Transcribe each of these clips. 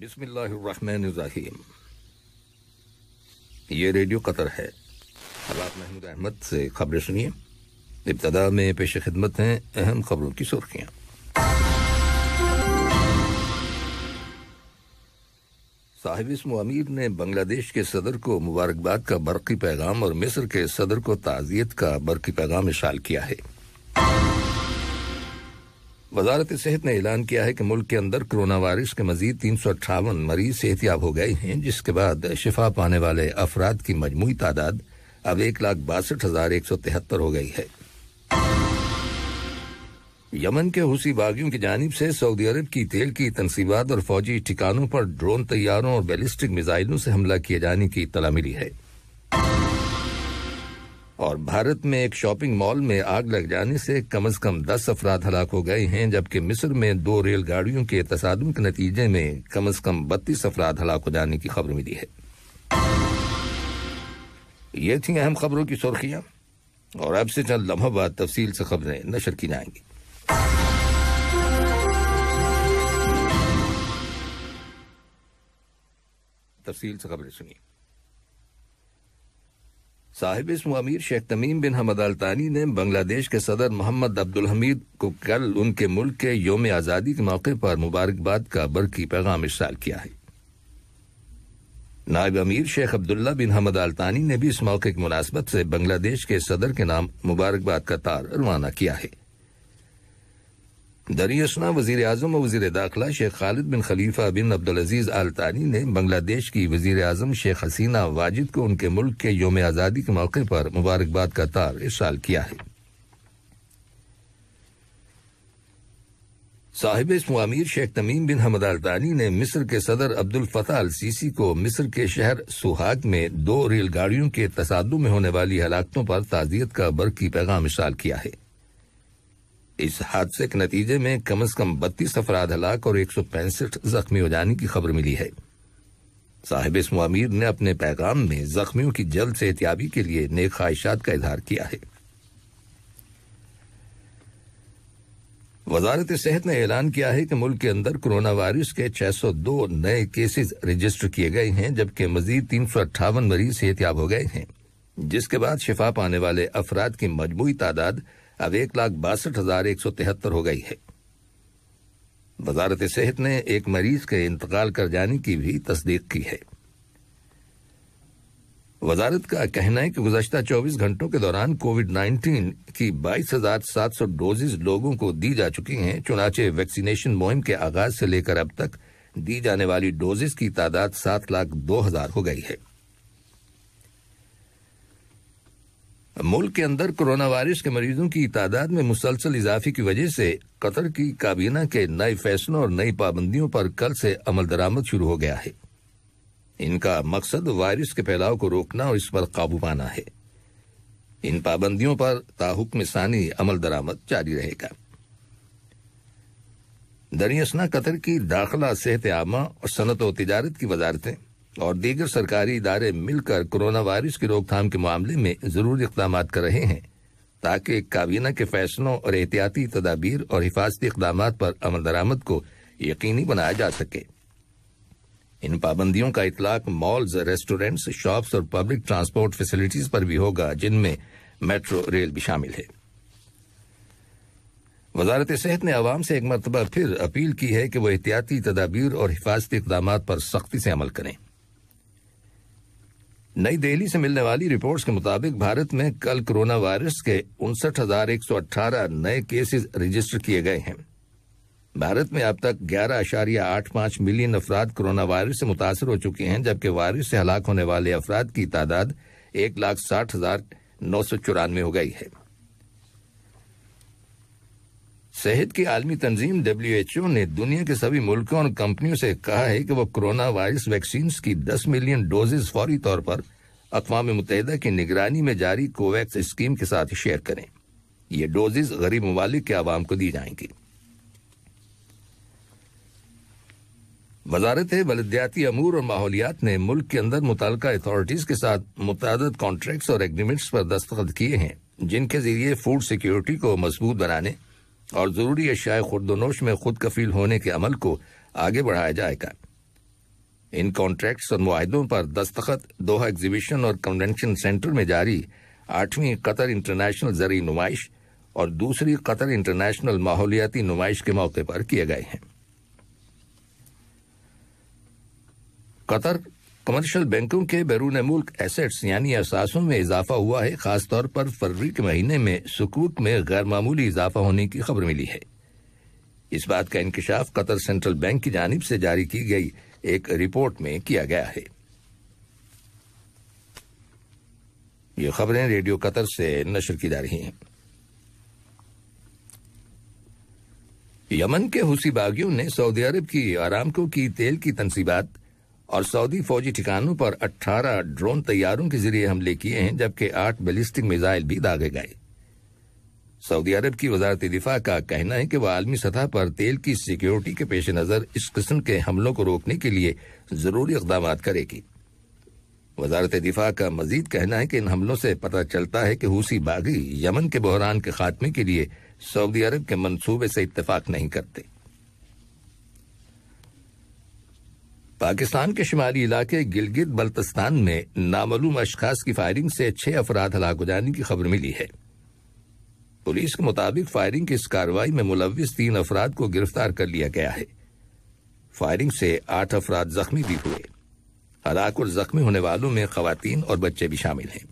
बिस्मिल्लाहिर्रहमानिर्रहीम ये radio Qatar है हालात महमूद अहमद से खबरें सुनिए इब्तदा में पेश खिदमत हैं अहम खबरों की सुर्खियाँ साहिब इसम अमीर ने बांग्लादेश के सदर को मुबारकबाद का बरकी पैगाम और मिस्र के सदर को ताज़ियत का बरकी पैगाम इशाल किया है वजारत सेहत ने ऐलान किया है कि मुल्क के अंदर कोरोना वायरस के मजीद तीन सौ अट्ठावन मरीज सेहतियाब हो गए हैं जिसके बाद शिफा पाने वाले अफराद की मजमू तादाद अब एक लाख बासठ हजार एक सौ तिहत्तर हो गई है यमन के हुसी बागियों की जानब से सऊदी अरब की तेल की तनसीबात और फौजी ठिकानों पर ड्रोन तैयारों और बैलिस्टिक मिजाइलों से हमला किए जाने की इतला मिली है और भारत में एक शॉपिंग मॉल में आग लग जाने से कम अज कम दस अफराद हलाक हो गए हैं जबकि मिस्र में दो रेलगाड़ियों के तसादम के नतीजे में कम अज कम बत्तीस अफराद हलाक हो जाने की खबर मिली है ये थी अहम खबरों की सुर्खियां और अब से चंद लम्हों बाद तफसील से खबरें नशर की जाएंगी तफसील से खबरें सुनिए साहिब इसम अमीर शेख तमीम बिन हमद तानी ने बांग्लादेश के सदर मोहम्मद अब्दुल हमीद को कल उनके मुल्क के योम आज़ादी के मौके पर मुबारकबाद का बरकी पैगाम इरसाल किया है नायब अमीर शेख अब्दुल्ला बिन हमद तानी ने भी इस मौके की मुनासबत से बांग्लादेश के सदर के नाम मुबारकबाद का तार रवाना किया है दरियशना वजीर अजम और वजीर दाखिला शेख खालिद बिन खलीफा बिन अजीज अल तानी ने बांग्लादेश की वजीर अजम शेख हसीना वाजिद को उनके मुल्क के योम आज़ादी के मौके पर मुबारकबाद का तार इशाल किया है साहिब स्वामीर शेख तमीम बिन हमद अल तानी ने मिस्र के सदर अब्दुल फतह अल सीसी को मिस्र के शहर सुहाग में दो रेलगाड़ियों के तसादु में होने वाली हलाकतों पर ताजियत का बरकी पैगाम इशाल किया है इस हादसे के नतीजे में कम से कम बत्तीस अफराद हलाक और एक सौ पैंसठ जख्मी हो जाने की खबर मिली है साहिब इस अमीर ने अपने पैगाम में जख्मियों की जल्द से एहतियाबी के लिए नेक ख्वाहिशात का इजहार किया है वजारत सेहत ने ऐलान किया है कि मुल्क के अंदर कोरोना वायरस के 602 नए केसेस रजिस्टर किए गए हैं जबकि मजीद तीन सौ अट्ठावन मरीज सेहतियाब हो गए हैं जिसके बाद शिफा पाने वाले अफराद की मजमू तादाद अब एक लाख बासठ हजार एक सौ तिहत्तर हो गई है वजारत सेहत ने एक मरीज के इंतकाल कर जाने की भी तस्दीक की है वजारत का कहना है कि गुजशत 24 घंटों के दौरान कोविड 19 की बाईस हजार सात सौ डोजेज लोगों को दी जा चुकी हैं चुनाचे वैक्सीनेशन मुहिम के आगाज से लेकर अब तक दी जाने वाली डोजेज की तादाद सात लाख दो हजार हो गई है मुल्क के अंदर कोरोना वायरस के मरीजों की तादाद में मुसलसल इजाफे की वजह से कतर की काबीना के नए फैसलों और नई पाबंदियों पर कल से अमल दरामद शुरू हो गया है इनका मकसद वायरस के फैलाव को रोकना और इस पर काबू पाना है इन पाबंदियों पर ताहुक सानी अमल दरामद जारी रहेगा दरियसना कतर की दाखिला सेहत आमा और सनत व तजारत की वजारतें और दीगर सरकारी इदारे मिलकर कोरोना वायरस की रोकथाम के मामले में जरूरी इकदाम कर रहे हैं ताकि काबीना के फैसलों और एहतियाती तदाबीर और हिफाजती इकदाम पर अमल दरामद को यकीनी बनाया जा सके इन पाबंदियों का इतलाक मॉल्स रेस्टोरेंट्स शॉप्स और पब्लिक ट्रांसपोर्ट फैसिलिटीज पर भी होगा जिनमें मेट्रो रेल भी शामिल है वजारत सेहत ने आवाम से एक मरतबा फिर अपील की है कि वह एहतियाती तदाबीर और हिफाजती इकदाम पर सख्ती से अमल करें नई दिल्ली से मिलने वाली रिपोर्ट्स के मुताबिक भारत में कल कोरोना वायरस के उनसठ नए केसेस रजिस्टर किए गए हैं भारत में अब तक ग्यारह अशारिया आठ पांच मिलियन अफराद कोरोना वायरस से मुतासर हो चुके हैं जबकि वायरस से हलाक होने वाले अफराद की तादाद एक लाख साठ हजार नौ सौ चौरानवे हो गई है सेहत की आलमी तंजीम डब्ल्यू एच ओ ने दुनिया के सभी मुल्कों और कंपनियों से कहा है कि वह कोरोना वायरस वैक्सीन की 10 मिलियन डोजेज फौरी तौर पर अकवा मुतहदा की निगरानी में जारी कोवैक्स स्कीम के साथ शेयर करें ये डोजेज गरीब ममालिक के आवाम को दी जाएंगी वजारत बलदियाती अमूर और माहौलियात ने मुल्क के अंदर मुतल अथॉरटीज़ के साथ मुतद कॉन्ट्रैक्ट और एग्रीमेंट्स पर दस्तखत किए हैं जिनके जरिए फूड सिक्योरिटी को मजबूत बनाने और ज़रूरी अशाय खुर्दनोश में खुद कफील होने के अमल को आगे बढ़ाया जाएगा इन कॉन्ट्रैक्ट्स और माहदों पर दस्तखत दोहा एग्जीबिशन और कन्वेंशन सेंटर में जारी आठवीं कतर इंटरनेशनल जरिए नुमाइश और दूसरी कतर इंटरनेशनल माहौलियाती नुमाइश के मौके पर किए गए हैं कतर कमर्शियल बैंकों के बैरून मुल्क एसेट्स यानी असासों में इजाफा हुआ है खासतौर पर फरवरी के महीने में सुकूक में गैर मामूली इजाफा होने की खबर मिली है इस बात का इंकशाफ कतर सेंट्रल बैंक की जानब से जारी की गई एक रिपोर्ट में किया गया है ये खबरें रेडियो कतर से नशर की जा रही हैं यमन के हुसी बागियों ने सऊदी अरब की आरामकों की तेल की तनसीबात और सऊदी फौजी ठिकानों पर 18 ड्रोन तैयारों के जरिए हमले किए हैं जबकि आठ बैलिस्टिक मिसाइल भी दागे गए सऊदी अरब की वजारत दिफा का कहना है कि वह आलमी सतह पर तेल की सिक्योरिटी के पेश नज़र इस किस्म के हमलों को रोकने के लिए ज़रूरी इकदाम करेगी वजारत दिफा का मजीद कहना है कि इन हमलों से पता चलता है कि हूसी बागी यमन के बहरान के खात्मे के लिए सऊदी अरब के मनसूबे से इतफाक नहीं करते पाकिस्तान के शुमाली इलाके गिलगित बल्तस्तान में नामालूम अशखास की फायरिंग से छह अफराद हलाक हो जाने की खबर मिली है पुलिस के मुताबिक फायरिंग की इस कार्रवाई में मुलविस तीन अफराद को गिरफ्तार कर लिया गया है फायरिंग से आठ अफराद जख्मी भी हुए हलाक और जख्मी होने वालों में खातन और बच्चे भी शामिल हैं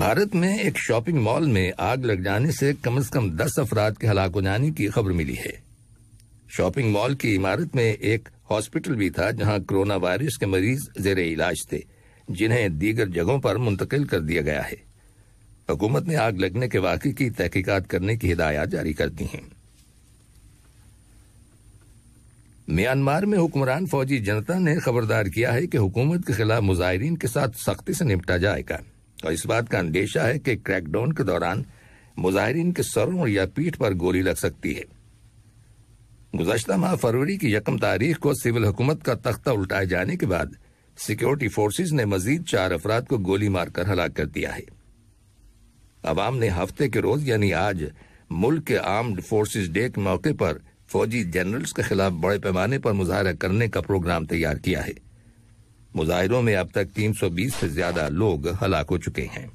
भारत में एक शॉपिंग मॉल में आग लग जाने से कम से कम दस अफराद के हलाक हो जाने की खबर मिली है शॉपिंग मॉल की इमारत में एक हॉस्पिटल भी था जहां कोरोना वायरस के मरीज जेर इलाज थे जिन्हें दीगर जगहों पर मुंतकिल कर दिया गया है हुकूमत ने आग लगने के वाक की तहकीकत करने की हिदायत जारी कर दी है म्यांमार में हुक्मरान फौजी जनता ने खबरदार किया है कि हुकूमत के खिलाफ मुजाहरीन के साथ सख्ती से निपटा जाएगा और इस बात का अंदेशा है कि क्रैकडाउन के दौरान मुजाहरीन के सरों या पीठ पर गोली लग सकती है गुजशत माह फरवरी की यकम तारीख को सिविल हुकूमत का तख्ता उल्टाए जाने के बाद सिक्योरिटी फोर्स ने मजीद चार अफराद को गोली मारकर हलाक कर दिया है अवाम ने हफ्ते के रोज यानी आज मुल्क के आर्म्ड फोर्स डे के मौके पर फौजी जनरल्स के खिलाफ बड़े पैमाने पर मुजाहरा करने का प्रोग्राम तैयार किया है मुजाहरों में अब तक तीन सौ बीस से ज्यादा लोग हलाक हो चुके हैं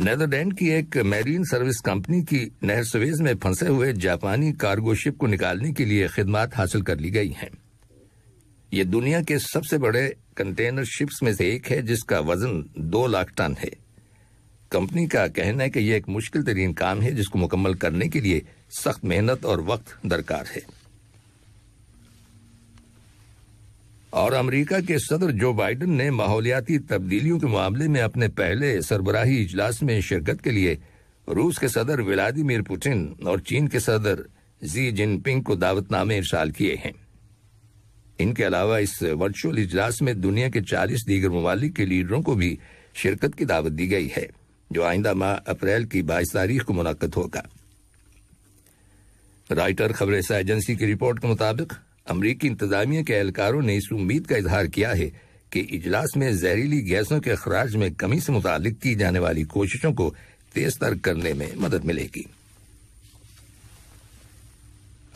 नेदरलैंड की एक मैरीन सर्विस कंपनी की नहर सवेज में फंसे हुए जापानी कार्गो शिप को निकालने के लिए खिदमत हासिल कर ली गई हैं ये दुनिया के सबसे बड़े कंटेनर शिप्स में से एक है जिसका वजन दो लाख टन है कंपनी का कहना है कि यह एक मुश्किल तरीन काम है जिसको मुकम्मल करने के लिए सख्त मेहनत और वक्त दरकार है और अमेरिका के सदर जो बाइडन ने माहौलियाती तब्दीलियों के मामले में अपने पहले सरबराही इजलास में शिरकत के लिए रूस के सदर व्लादिमिर पुतिन और चीन के सदर जी जिनपिंग को दावतनामे इरसाल किए हैं इनके अलावा इस वर्चुअल इजलास में दुनिया के 40 दीगर ममालिक के लीडरों को भी शिरकत की दावत दी गई है जो आइंदा माह अप्रैल की बाईस तारीख को मुनद होगा राइटर खबर एजेंसी की रिपोर्ट के मुताबिक अमरीकी इंतजामिया के एहलकारों ने इस उम्मीद का इजहार किया है कि इजलास में जहरीली गैसों के अखराज में कमी से मुतालिक की जाने वाली कोशिशों को तेज तर करने में मदद मिलेगी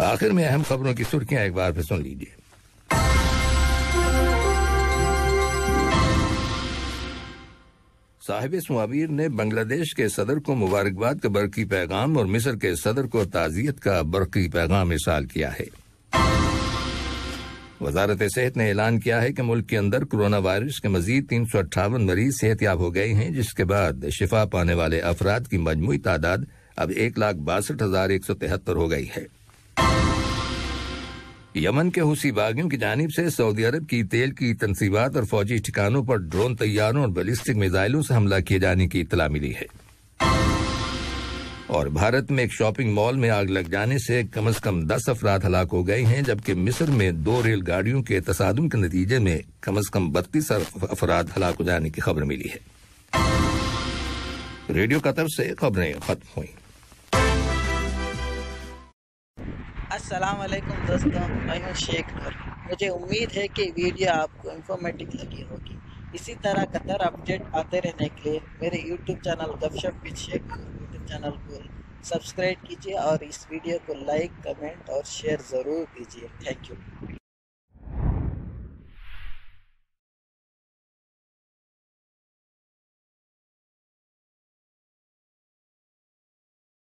आखिर में अहम खबरों की सुर्खियां एक बार फिर सुन लीजिए साहिब सुबीर ने बांग्लादेश के सदर को मुबारकबाद का बरकी पैगाम और मिस्र के सदर को ताजियत का बरकी पैगाम इसाल किया है वजारत सेहत ने ऐलान किया है कि मुल्क के अंदर कोरोना वायरस के मजीद तीन सौ अट्ठावन मरीज सेहत याब हो गए हैं जिसके बाद शिफा पाने वाले अफराद की मजमू तादाद अब एक लाख बासठ हजार एक सौ तिहत्तर हो गई है यमन के हूसी बागियों की जानब से सऊदी अरब की तेल की तनसीबात और फौजी ठिकानों पर ड्रोन तैयारों और बलिस्टिक मिजाइलों से हमला किए जाने की इतला मिली है और भारत में एक शॉपिंग मॉल में आग लग जाने से कम अज कम दस अफराद हलाक हो गए हैं जबकि मिस्र में दो रेलगाड़ियों के तसादम के नतीजे में कम अज कम बत्तीस अफराद हलाक हो जाने की खबर मिली है रेडियो कतर से खबरें खत्म हुई दोस्तों मैं हूँ शेख नूर मुझे उम्मीद है कि वीडियो आपको इन्फॉर्मेटिव लगी होगी इसी तरह कतर अपडेट आते रहने के लिए मेरे YouTube channel Gapshap with Sheikh YouTube channel को सब्सक्राइब कीजिए और इस वीडियो को लाइक कमेंट और शेयर ज़रूर कीजिए थैंक यू